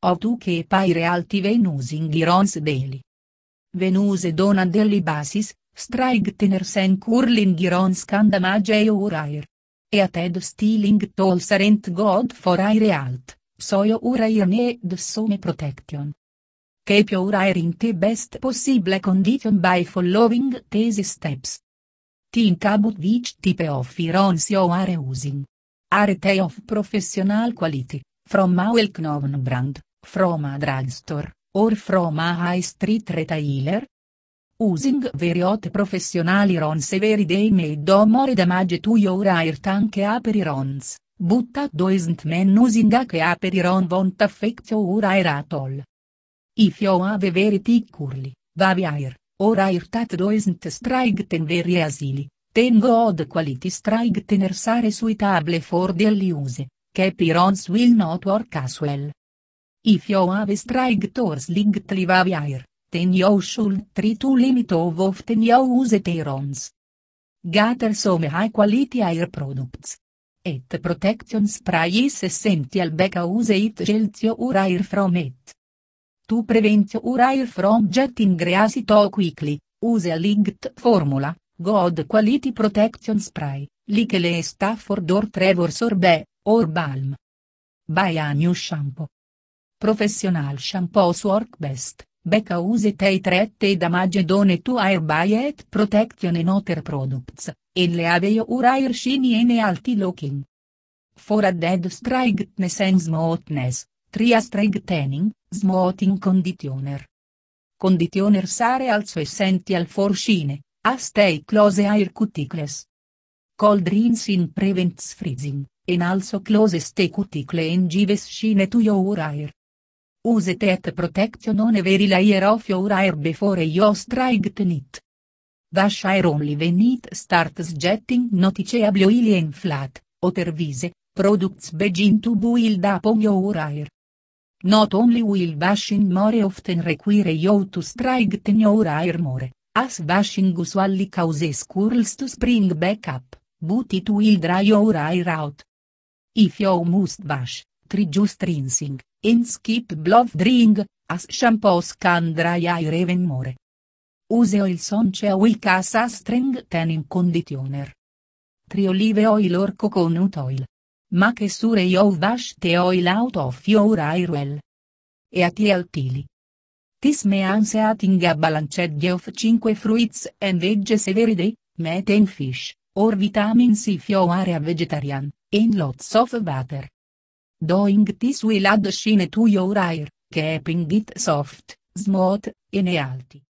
O Otuche e paire alti in girons deli. Venuse dona deli basis, straig tenersen curling girons candamage e urair. E a ted stealing tol sarent god for aire alt, soio urair ne need some protection. Keep your air in the best possible condition by following these steps. Think about which type of irons you are using. Are they of professional quality, from Mauel Known brand? From a drugstore, or from a high street retailer? Using very hot professional irons every day made do more damage to your hair than caper irons, but that doesn't mean using a caper iron won't affect your hair at all. If you have very thick curly, wavy hair, or hair that doesn't straighten very easily, then good quality straighteners are suitable for daily use, caper irons will not work as well. If you have strike tours linked live wire, then you should try to limit of often you use terons. Gather some high quality air products. Et protection spray is essential because it shields your air from it. To prevent your air from getting greasy too quickly, use a linked formula, God quality protection spray, like le Stafford or Trevor sorbet, or balm. Buy a new shampoo. Professional Shampoos Work Best, Becca Use Tay Trette da Magedone To Air By Et Protection and Other Products, and Leave Your Air Shiny and Alti Looking. For a Dead Strightness and Smoothness, Tria Strengthening, Smoothing Conditioner. Conditioners are also essential for shine, a stay close air cuticles. Cold rinsing prevents freezing, and also close stay cuticle and gives shine to your air uset et protection on layer of your air before you strike nit. Dash air only when it starts jetting noticeable oily and flat, otherwise, products begin to build up on your air. Not only will washing more often require you to strike your air more, as washing usually causes curls to spring back up, but it will dry your air out. If you must wash, try just rinsing in skip blow drink, as shampoos can dry hair even more. Use oil soncea weak as a string tanning conditioner. 3 olive oil or coconut oil. Make sure you wash the oil out of your hair well. Eati altili. This means adding a balanced of 5 fruits and veggies every day, meat and fish, or vitamins if you are a vegetarian, in lots of butter. Doing this will add shine to your hair, keeping it soft, smooth, and healthy.